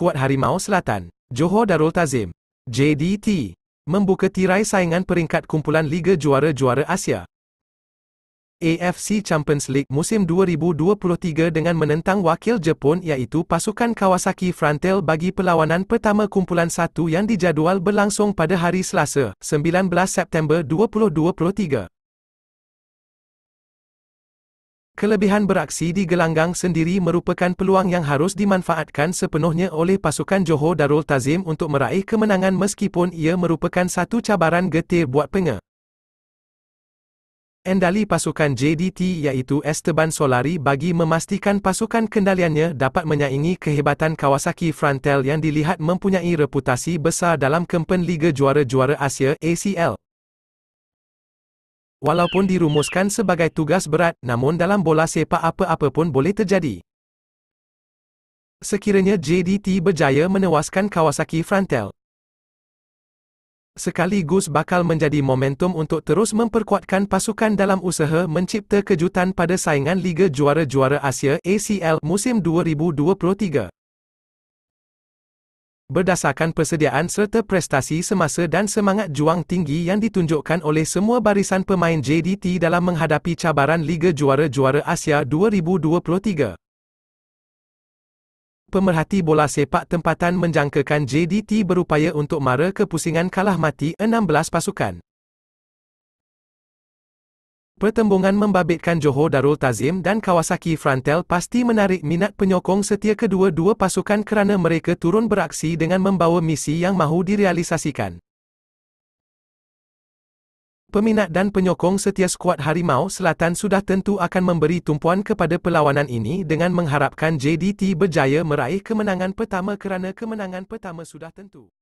kuat Harimau Selatan, Johor Darul Tazim, JDT, membuka tirai saingan peringkat kumpulan Liga Juara-Juara Asia. AFC Champions League musim 2023 dengan menentang wakil Jepun iaitu pasukan Kawasaki Frontal bagi perlawanan pertama kumpulan satu yang dijadual berlangsung pada hari Selasa, 19 September 2023. Kelebihan beraksi di gelanggang sendiri merupakan peluang yang harus dimanfaatkan sepenuhnya oleh pasukan Johor Darul Tazim untuk meraih kemenangan meskipun ia merupakan satu cabaran getir buat penge. Endali pasukan JDT iaitu Esteban Solari bagi memastikan pasukan kendaliannya dapat menyaingi kehebatan Kawasaki Frontale yang dilihat mempunyai reputasi besar dalam kempen Liga Juara-Juara Asia ACL. Walaupun dirumuskan sebagai tugas berat, namun dalam bola sepak apa-apa pun boleh terjadi. Sekiranya JDT berjaya menewaskan Kawasaki Frontel, sekaligus bakal menjadi momentum untuk terus memperkuatkan pasukan dalam usaha mencipta kejutan pada saingan Liga Juara-Juara Asia ACL musim 2023 berdasarkan persediaan serta prestasi semasa dan semangat juang tinggi yang ditunjukkan oleh semua barisan pemain JDT dalam menghadapi cabaran Liga Juara-Juara Asia 2023. Pemerhati bola sepak tempatan menjangkakan JDT berupaya untuk mara ke pusingan kalah mati 16 pasukan. Pertembungan membabitkan Johor Darul Tazim dan Kawasaki Frontel pasti menarik minat penyokong setia kedua-dua pasukan kerana mereka turun beraksi dengan membawa misi yang mahu direalisasikan. Peminat dan penyokong setia skuad Harimau Selatan sudah tentu akan memberi tumpuan kepada perlawanan ini dengan mengharapkan JDT berjaya meraih kemenangan pertama kerana kemenangan pertama sudah tentu.